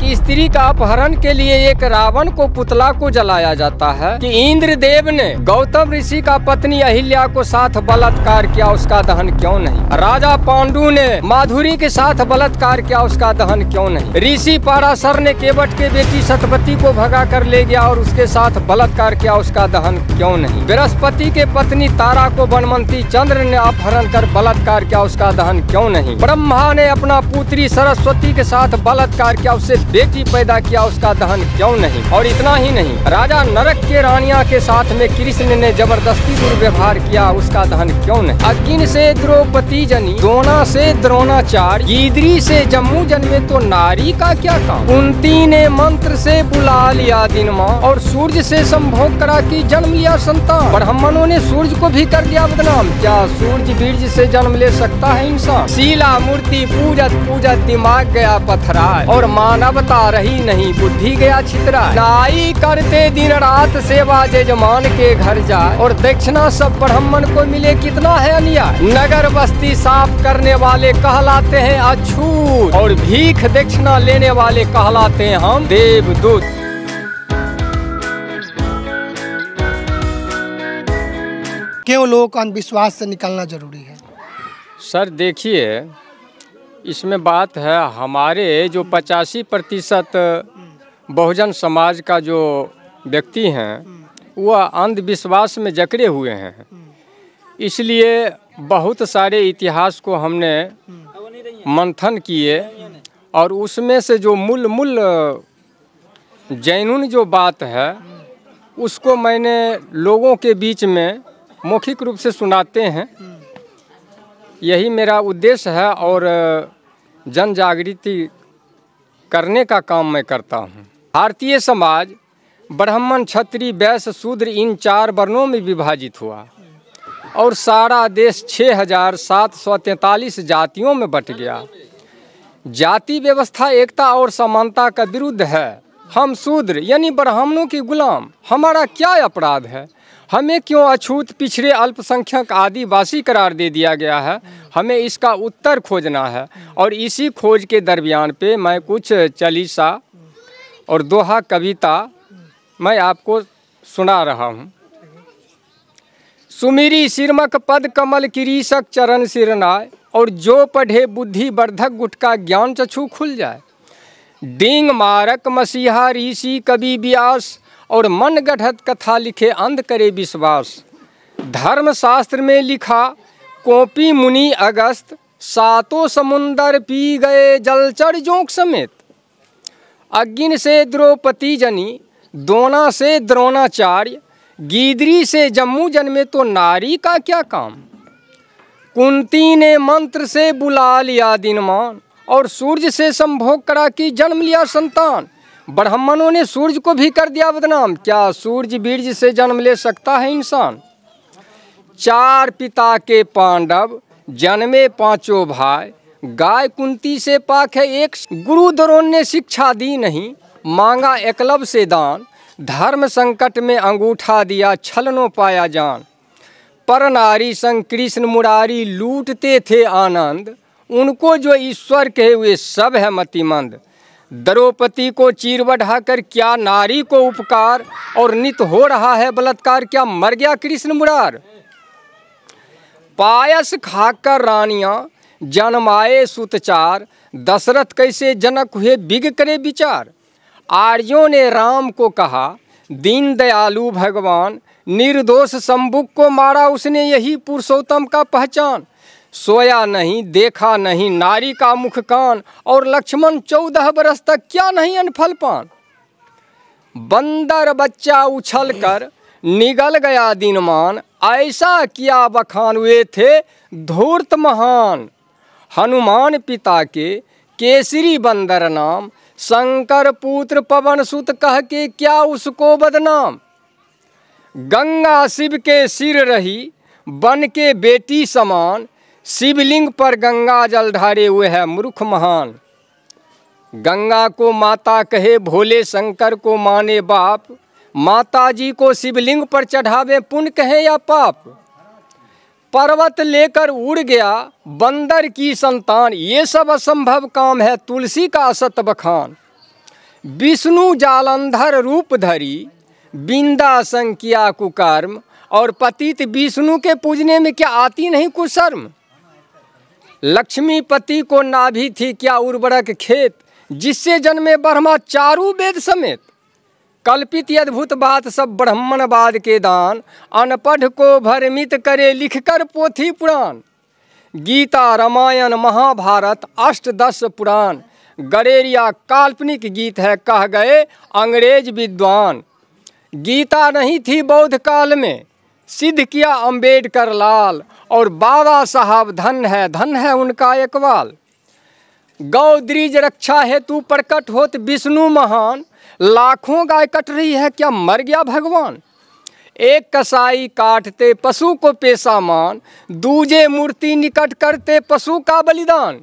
कि स्त्री का अपहरण के लिए एक रावण को पुतला को जलाया जाता है कि इंद्र देव ने गौतम ऋषि का पत्नी अहिल्या को साथ बलात्कार किया उसका दहन क्यों नहीं राजा पांडु ने माधुरी के साथ बलात्कार किया उसका दहन क्यों नहीं ऋषि पाराशर ने केवट के बेटी सतपति को भगा कर ले गया और उसके साथ बलात्कार किया उसका दहन क्यों नहीं बृहस्पति के पत्नी तारा को बनमंती चंद्र ने अपहरण कर बलात्कार किया उसका दहन क्यों नहीं ब्रह्मा ने अपना पुत्री सरस्वती के साथ बलात्कार किया उसे बेटी पैदा किया उसका दहन क्यों नहीं और इतना ही नहीं राजा नरक के रानिया के साथ में कृष्ण ने जबरदस्ती दुर्व्यवहार किया उसका दहन क्यों नहीं अग्नि से द्रौपदी जनी दोना से द्रोणाचार्य गिदरी से जम्मू जन्मे तो नारी का क्या काम कुंती ने मंत्र से बुला लिया दिन माँ और सूर्य से संभोग करा की जन्म लिया संतान ब्राह्मणों ने सूर्य को भी कर दिया बदनाम क्या सूर्य बीर्ज से जन्म ले सकता है इंसान शीला मूर्ति पूजत पूजत दिमाग गया पथरा और मानव बता रही नहीं बुद्धि गया छितरा लाई करते दिन रात सेवा जजमान के घर जाए और दक्षिणा सब ब्राह्मण को मिले कितना है अनिया नगर बस्ती साफ करने वाले कहलाते हैं अछूत और भीख दक्षिणा लेने वाले कहलाते हैं हम देवदूत क्यों लोग अंधविश्वास से निकलना जरूरी है सर देखिए इसमें बात है हमारे जो पचासी प्रतिशत बहुजन समाज का जो व्यक्ति हैं वह अंधविश्वास में जकड़े हुए हैं इसलिए बहुत सारे इतिहास को हमने मंथन किए और उसमें से जो मूल मूल जैनून जो बात है उसको मैंने लोगों के बीच में मौखिक रूप से सुनाते हैं यही मेरा उद्देश्य है और जन जागृति करने का काम मैं करता हूँ भारतीय समाज ब्राह्मण छत्री वैश शूद्र इन चार वर्णों में विभाजित हुआ और सारा देश छः हजार सात सौ तैंतालीस जातियों में बट गया जाति व्यवस्था एकता और समानता का विरुद्ध है हम शूद्र यानी ब्राह्मणों के गुलाम हमारा क्या अपराध है हमें क्यों अछूत पिछड़े अल्पसंख्यक आदिवासी करार दे दिया गया है हमें इसका उत्तर खोजना है और इसी खोज के दरमियान पे मैं कुछ चालीसा और दोहा कविता मैं आपको सुना रहा हूँ सुमिरी सिरमक पद कमल किरीसक चरण सिरनाय और जो पढ़े बुद्धि वर्धक गुटका ज्ञान चछू खुल जाए डिंग मारक मसीहा ऋषि कवि व्यास और मन गढ़त कथा लिखे अंध करे विश्वास धर्मशास्त्र में लिखा कोपी मुनि अगस्त सातों समुंदर पी गए जलचर जोंक समेत अग्न से द्रौपदी जनी दोना से द्रोणाचार्य गीदरी से जम्मू जन्मे तो नारी का क्या काम कुंती ने मंत्र से बुला लिया दिनमान और सूर्य से संभोग करा कि जन्म लिया संतान ब्राह्मणों ने सूर्य को भी कर दिया बदनाम क्या सूर्य बीर्ज से जन्म ले सकता है इंसान चार पिता के पांडव जन्मे पांचों भाई गाय कुंती से पाक है एक गुरु द्रोण ने शिक्षा दी नहीं मांगा एकलव से दान धर्म संकट में अंगूठा दिया छलनो पाया जान पर नारी संग कृष्ण मुरारी लूटते थे आनंद उनको जो ईश्वर कहे हुए सब है मतिमंद द्रौपदी को चीर बढ़ाकर क्या नारी को उपकार और नित हो रहा है बलात्कार क्या मर गया कृष्ण मुरार पायस खाकर रानिया जन्माए सुतचार दशरथ कैसे जनक हुए बिग करे विचार आर्यों ने राम को कहा दीन दयालु भगवान निर्दोष शंभुक को मारा उसने यही पुरुषोत्तम का पहचान सोया नहीं देखा नहीं नारी का मुख कान और लक्ष्मण चौदह बरस तक क्या नहीं अनफल पान बंदर बच्चा उछल कर निगल गया दिनमान ऐसा किया बखान हुए थे धूर्त महान हनुमान पिता के केसरी बंदर नाम शंकर पुत्र पवन सुत कह के क्या उसको बदनाम गंगा शिव के सिर रही बन के बेटी समान शिवलिंग पर गंगा जल ढारे हुए है मूर्ख महान गंगा को माता कहे भोले शंकर को माने बाप माता जी को शिवलिंग पर चढ़ावे पुण्य कहे या पाप पर्वत लेकर उड़ गया बंदर की संतान ये सब असंभव काम है तुलसी का असत बखान विष्णु जालंधर रूप धरी बिंदा संकिया कुकर्म और पतित विष्णु के पूजने में क्या आती नहीं कुशर्म लक्ष्मीपति को नाभि थी क्या उर्वरक खेत जिससे जन्मे ब्रह्मा चारू वेद समेत कल्पित अद्भुत बात सब बाद के दान अनपढ़ को भरमित करे लिखकर पोथी पुराण गीता रामायण महाभारत अष्टदश पुराण गरेरिया काल्पनिक गीत है कह गए अंग्रेज विद्वान गीता नहीं थी बौद्ध काल में सिद्ध किया अंबेडकर लाल और बाबा साहब धन है धन है उनका एकवाल गौद्रीज रक्षा हेतु प्रकट होत विष्णु महान लाखों गाय कट रही है क्या मर गया भगवान एक कसाई काटते पशु को पेशा मान दूजे मूर्ति निकट करते पशु का बलिदान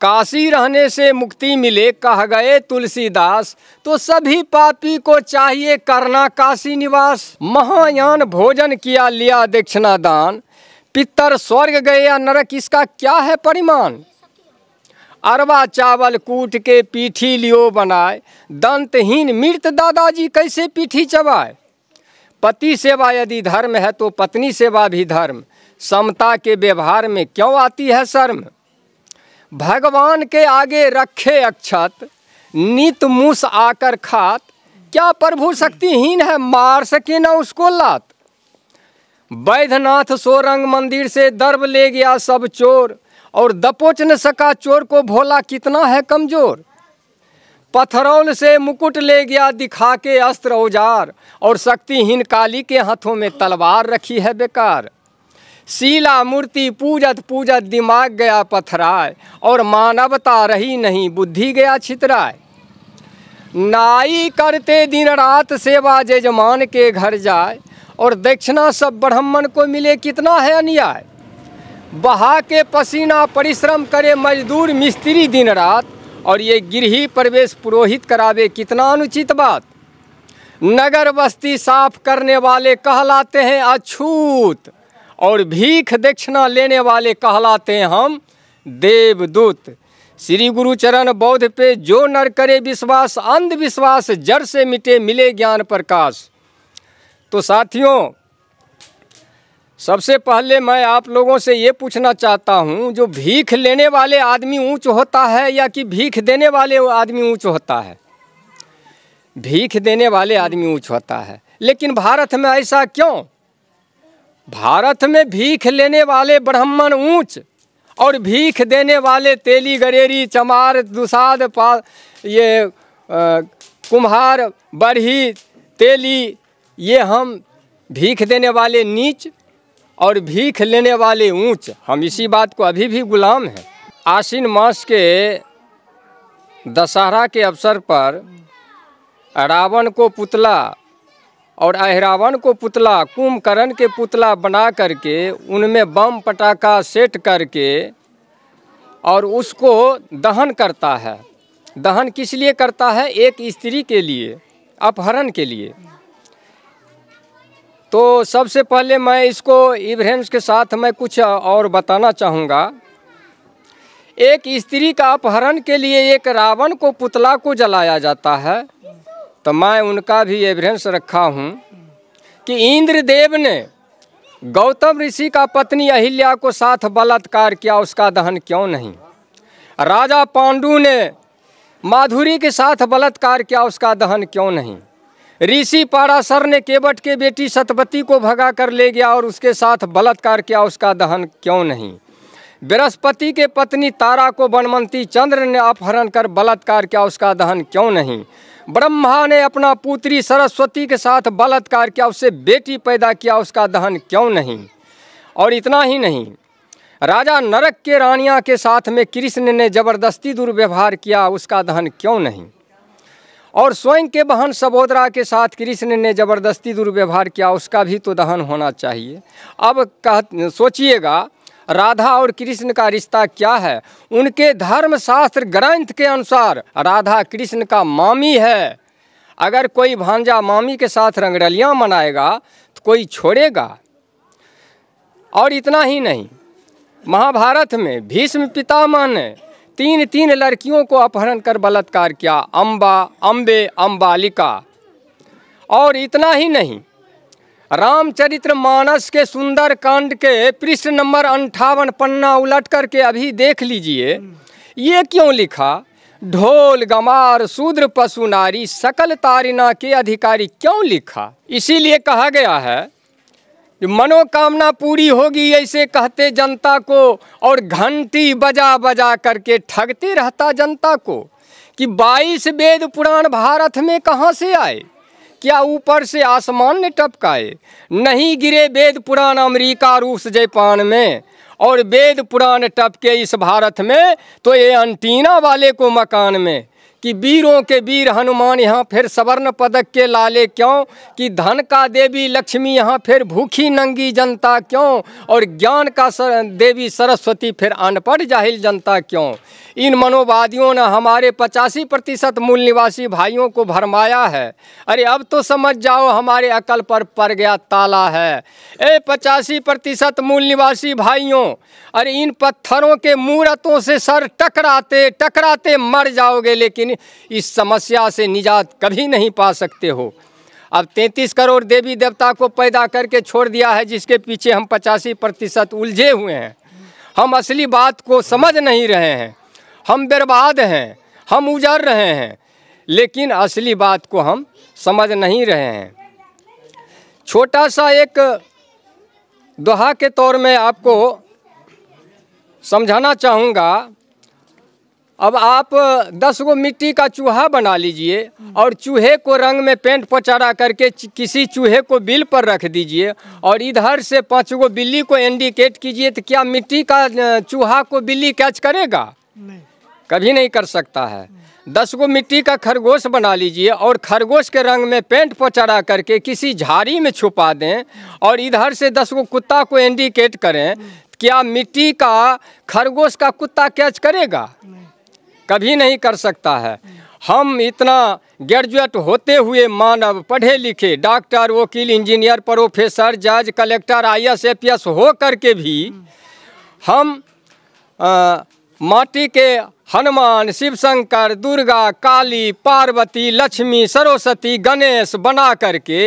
काशी रहने से मुक्ति मिले कह गए तुलसीदास तो सभी पापी को चाहिए करना काशी निवास महायान भोजन किया लिया दक्षिणा दान पितर स्वर्ग गए या नरक इसका क्या है परिमाण अरवा चावल कूट के पीठी लियो बनाए दंतहीन मृत दादाजी कैसे पीठी चबाए पति सेवा यदि धर्म है तो पत्नी सेवा भी धर्म समता के व्यवहार में क्यों आती है शर्म भगवान के आगे रखे अक्षत नित मूस आकर खात क्या प्रभु शक्तिहीन है मार सके ना उसको लात वैधनाथ सोरंग मंदिर से दर्ब ले गया सब चोर और दपोच न सका चोर को भोला कितना है कमजोर पथरौल से मुकुट ले गया दिखा के अस्त्र औजार और शक्तिहीन काली के हाथों में तलवार रखी है बेकार शीला मूर्ति पूजत पूजत दिमाग गया पथराए और मानवता रही नहीं बुद्धि गया छितराए नाई करते दिन रात सेवा जजमान के घर जाए और दक्षिणा सब ब्राह्मण को मिले कितना है अन्याय बहा के पसीना परिश्रम करे मजदूर मिस्त्री दिन रात और ये गृह प्रवेश पुरोहित करावे कितना अनुचित बात नगर बस्ती साफ करने वाले कहलाते हैं अछूत और भीख दक्षिणा लेने वाले कहलाते हम देवदूत श्री गुरु चरण बौद्ध पे जो नर करे विश्वास अंधविश्वास जड़ से मिटे मिले ज्ञान प्रकाश तो साथियों सबसे पहले मैं आप लोगों से ये पूछना चाहता हूँ जो भीख लेने वाले आदमी ऊंच होता है या कि भीख देने वाले आदमी ऊंच होता है भीख देने वाले आदमी ऊंच होता है लेकिन भारत में ऐसा क्यों भारत में भीख लेने वाले ब्राह्मण ऊंच और भीख देने वाले तेली गरेरी चमार दुसाद पा ये आ, कुम्हार बढ़ी तेली ये हम भीख देने वाले नीच और भीख लेने वाले ऊंच हम इसी बात को अभी भी गुलाम हैं आशीन मास के दशहरा के अवसर पर रावण को पुतला और अहरावन को पुतला कुंभकर्ण के पुतला बना करके उनमें बम पटाखा सेट करके और उसको दहन करता है दहन किस लिए करता है एक स्त्री के लिए अपहरण के लिए तो सबसे पहले मैं इसको इब्राहिम्स के साथ मैं कुछ और बताना चाहूँगा एक स्त्री का अपहरण के लिए एक रावण को पुतला को जलाया जाता है तो मैं उनका भी एविडेंस रखा हूँ कि इंद्रदेव ने गौतम ऋषि का पत्नी अहिल्या को साथ बलात्कार किया उसका दहन क्यों नहीं राजा पांडु ने माधुरी के साथ बलात्कार किया उसका दहन क्यों नहीं ऋषि पारासर ने केवट के बेटी सतपती को भगा कर ले गया और उसके साथ बलात्कार किया उसका दहन क्यों नहीं बृहस्पति के पत्नी तारा को बनमंती चंद्र ने अपहरण कर बलात्कार किया उसका दहन क्यों नहीं ब्रह्मा ने अपना पुत्री सरस्वती के साथ बलात्कार किया उससे बेटी पैदा किया उसका दहन क्यों नहीं और इतना ही नहीं राजा नरक के रानियाँ के साथ में कृष्ण ने जबरदस्ती दुर्व्यवहार किया उसका दहन क्यों नहीं और स्वयं के बहन सबोदरा के साथ कृष्ण ने जबरदस्ती दुर्व्यवहार किया उसका भी तो दहन होना चाहिए अब कह सोचिएगा राधा और कृष्ण का रिश्ता क्या है उनके धर्मशास्त्र ग्रंथ के अनुसार राधा कृष्ण का मामी है अगर कोई भांजा मामी के साथ रंगरलियाँ मनाएगा तो कोई छोड़ेगा और इतना ही नहीं महाभारत में भीष्म पितामह ने तीन तीन लड़कियों को अपहरण कर बलात्कार किया अम्बा अम्बे अम्बालिका और इतना ही नहीं रामचरित्र मानस के सुंदर कांड के पृष्ठ नंबर अंठावन पन्ना उलट करके अभी देख लीजिए ये क्यों लिखा ढोल गमार शूद्र पशु नारी सकल तारिना के अधिकारी क्यों लिखा इसीलिए कहा गया है मनोकामना पूरी होगी ऐसे कहते जनता को और घंटी बजा बजा करके ठगते रहता जनता को कि बाईस वेद पुराण भारत में कहाँ से आए क्या ऊपर से आसमान ने टपकाए नहीं गिरे वेद पुराण अमेरिका रूस जापान में और वेद पुराण टपके इस भारत में तो ये अंटीना वाले को मकान में कि वीरों के वीर हनुमान यहाँ फिर सवर्ण पदक के लाले क्यों कि धन का देवी लक्ष्मी यहाँ फिर भूखी नंगी जनता क्यों और ज्ञान का सर, देवी सरस्वती फिर अनपढ़ जाहिल जनता क्यों इन मनोवादियों ने हमारे पचासी प्रतिशत मूल निवासी भाइयों को भरमाया है अरे अब तो समझ जाओ हमारे अकल पर पड़ गया ताला है ए पचासी प्रतिशत मूल निवासी भाइयों अरे इन पत्थरों के मूर्तों से सर टकराते टकराते मर जाओगे लेकिन लेकिन इस समस्या से निजात कभी नहीं पा सकते हो अब 33 करोड़ देवी देवता को पैदा करके छोड़ दिया है जिसके पीछे हम पचासी प्रतिशत उलझे हुए हैं हम असली बात को समझ नहीं रहे हैं हम बर्बाद हैं हम उजड़ रहे हैं लेकिन असली बात को हम समझ नहीं रहे हैं छोटा सा एक दोहा के तौर में आपको समझाना चाहूँगा अब आप दस गो मिट्टी का चूहा बना लीजिए और चूहे को रंग में पेंट पचारा करके किसी चूहे को बिल पर रख दीजिए और इधर से पाँच गो बिल्ली को इंडिकेट कीजिए तो क्या मिट्टी का चूहा को बिल्ली कैच करेगा नहीं कभी नहीं कर सकता है दस गो मिट्टी का खरगोश बना लीजिए और खरगोश के रंग में पेंट पोचारा करके किसी झाड़ी में छुपा दें और इधर से दस गो कुत्ता को इंडिकेट करें क्या मिट्टी का खरगोश का कुत्ता कैच करेगा कभी नहीं कर सकता है हम इतना ग्रेजुएट होते हुए मानव पढ़े लिखे डॉक्टर वकील इंजीनियर प्रोफेसर जज collector I S A P S हो करके भी हम आ, माटी के हनुमान शिव शंकर दुर्गा काली पार्वती लक्ष्मी सरस्वती गणेश बना करके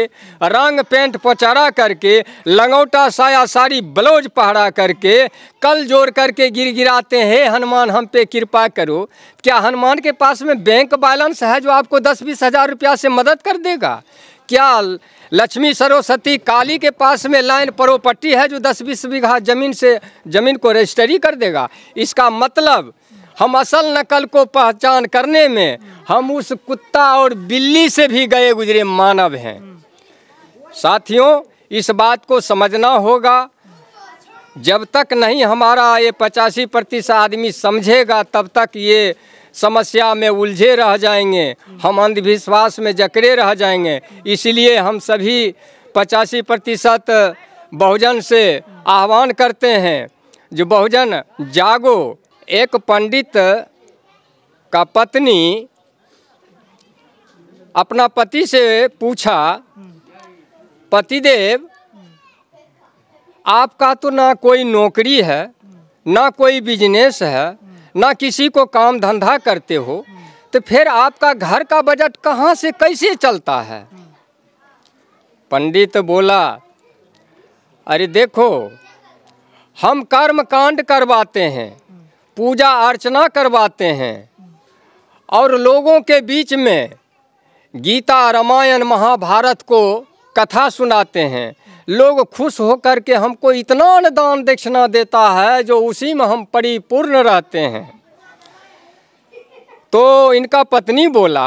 रंग पेंट पचरा करके लंगोटा साया साड़ी ब्लाउज पहरा करके कल जोड़ करके गिर गिराते हैं हनुमान हम पे कृपा करो क्या हनुमान के पास में बैंक बैलेंस है जो आपको दस बीस हज़ार रुपया से मदद कर देगा क्या लक्ष्मी सरस्वती काली के पास में लाइन प्रॉपर्टी है जो दस बीस बीघा जमीन से जमीन को रजिस्टरी कर देगा इसका मतलब हम असल नकल को पहचान करने में हम उस कुत्ता और बिल्ली से भी गए गुजरे मानव हैं साथियों इस बात को समझना होगा जब तक नहीं हमारा ये पचासी प्रतिशत आदमी समझेगा तब तक ये समस्या में उलझे रह जाएंगे हम अंधविश्वास में जकड़े रह जाएंगे इसलिए हम सभी पचासी प्रतिशत बहुजन से आह्वान करते हैं जो बहुजन जागो एक पंडित का पत्नी अपना पति से पूछा पतिदेव आपका तो ना कोई नौकरी है ना कोई बिजनेस है ना किसी को काम धंधा करते हो तो फिर आपका घर का बजट कहाँ से कैसे चलता है पंडित बोला अरे देखो हम कर्म कांड करवाते हैं पूजा अर्चना करवाते हैं और लोगों के बीच में गीता रामायण महाभारत को कथा सुनाते हैं लोग खुश होकर के हमको इतना अनदान दक्षिणा देता है जो उसी में हम परिपूर्ण रहते हैं तो इनका पत्नी बोला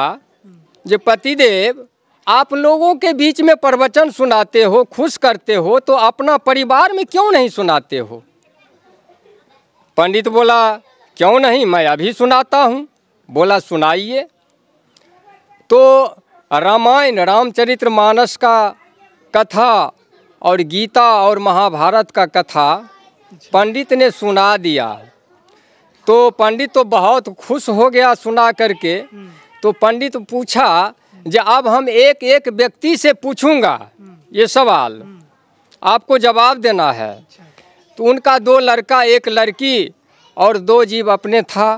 जो पतिदेव आप लोगों के बीच में प्रवचन सुनाते हो खुश करते हो तो अपना परिवार में क्यों नहीं सुनाते हो पंडित बोला क्यों नहीं मैं अभी सुनाता हूँ बोला सुनाइए तो रामायण रामचरित्र मानस का कथा और गीता और महाभारत का कथा पंडित ने सुना दिया तो पंडित तो बहुत खुश हो गया सुना करके तो पंडित पूछा जब अब हम एक एक व्यक्ति से पूछूंगा ये सवाल आपको जवाब देना है तो उनका दो लड़का एक लड़की और दो जीव अपने था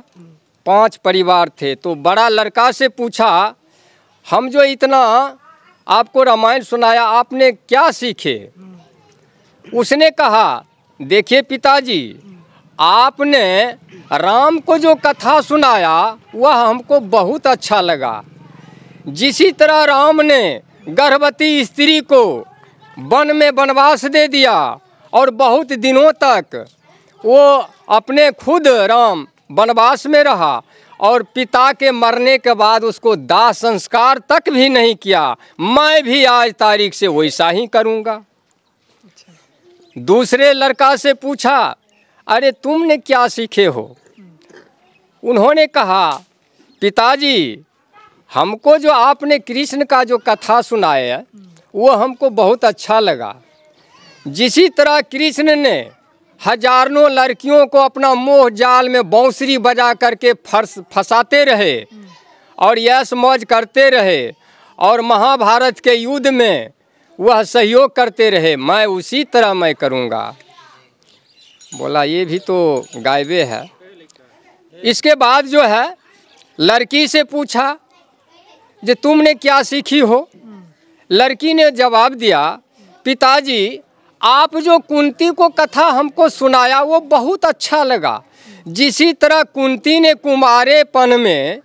पांच परिवार थे तो बड़ा लड़का से पूछा हम जो इतना आपको रामायण सुनाया आपने क्या सीखे उसने कहा देखिए पिताजी आपने राम को जो कथा सुनाया वह हमको बहुत अच्छा लगा जिसी तरह राम ने गर्भवती स्त्री को वन में वनवास दे दिया और बहुत दिनों तक वो अपने खुद राम वनवास में रहा और पिता के मरने के बाद उसको दाह संस्कार तक भी नहीं किया मैं भी आज तारीख से वैसा ही करूँगा दूसरे लड़का से पूछा अरे तुमने क्या सीखे हो उन्होंने कहा पिताजी हमको जो आपने कृष्ण का जो कथा सुनाया वो हमको बहुत अच्छा लगा जिसी तरह कृष्ण ने हजारों लड़कियों को अपना मोह जाल में बाँसुरी बजा करके फंस फंसाते रहे और यश मौज करते रहे और महाभारत के युद्ध में वह सहयोग करते रहे मैं उसी तरह मैं करूँगा बोला ये भी तो गायबे है इसके बाद जो है लड़की से पूछा जो तुमने क्या सीखी हो लड़की ने जवाब दिया पिताजी आप जो कुंती को कथा हमको सुनाया वो बहुत अच्छा लगा जिसी तरह कुंती ने कुमारेपन में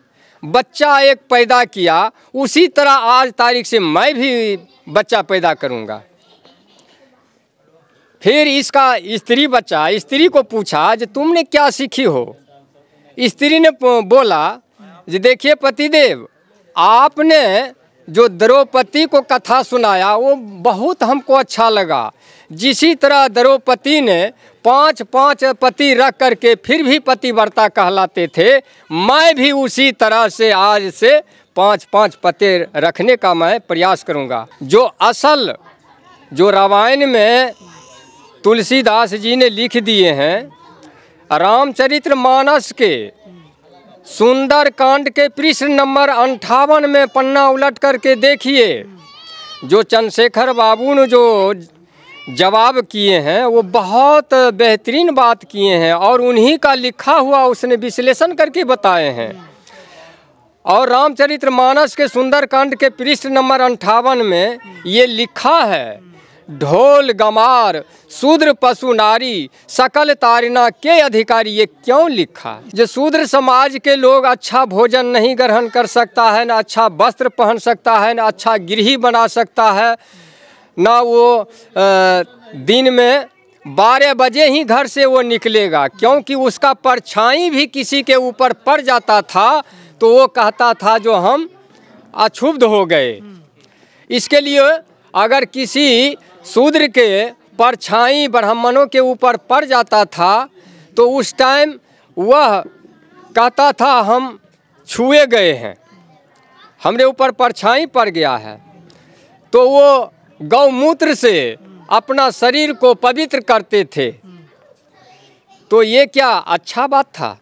बच्चा एक पैदा किया उसी तरह आज तारीख से मैं भी बच्चा पैदा करूंगा फिर इसका स्त्री बच्चा स्त्री को पूछा जो तुमने क्या सीखी हो स्त्री ने बोला जो देखिए पतिदेव आपने जो द्रौपदी को कथा सुनाया वो बहुत हमको अच्छा लगा जिसी तरह द्रौपदी ने पांच पांच पति रख करके फिर भी पतिव्रता कहलाते थे मैं भी उसी तरह से आज से पांच पांच पते रखने का मैं प्रयास करूंगा जो असल जो रामायण में तुलसीदास जी ने लिख दिए हैं रामचरित्र मानस के सुंदर कांड के पृष्ठ नंबर अंठावन में पन्ना उलट करके देखिए जो चंद्रशेखर बाबू ने जो जवाब किए हैं वो बहुत बेहतरीन बात किए हैं और उन्हीं का लिखा हुआ उसने विश्लेषण करके बताए हैं और रामचरित्र मानस के सुंदरकांड के पृष्ठ नंबर अंठावन में ये लिखा है ढोल गमार शूद्र पशु नारी सकल तारिना के अधिकारी ये क्यों लिखा जो शूद्र समाज के लोग अच्छा भोजन नहीं ग्रहण कर सकता है ना अच्छा वस्त्र पहन सकता है ना अच्छा गृह बना सकता है ना वो आ, दिन में बारह बजे ही घर से वो निकलेगा क्योंकि उसका परछाई भी किसी के ऊपर पड़ जाता था तो वो कहता था जो हम अक्षुब्ध हो गए इसके लिए अगर किसी शूद्र के परछाई ब्राह्मणों के ऊपर पड़ जाता था तो उस टाइम वह कहता था हम छुए गए हैं हमरे ऊपर परछाई पड़ गया है तो वो गौमूत्र से अपना शरीर को पवित्र करते थे तो ये क्या अच्छा बात था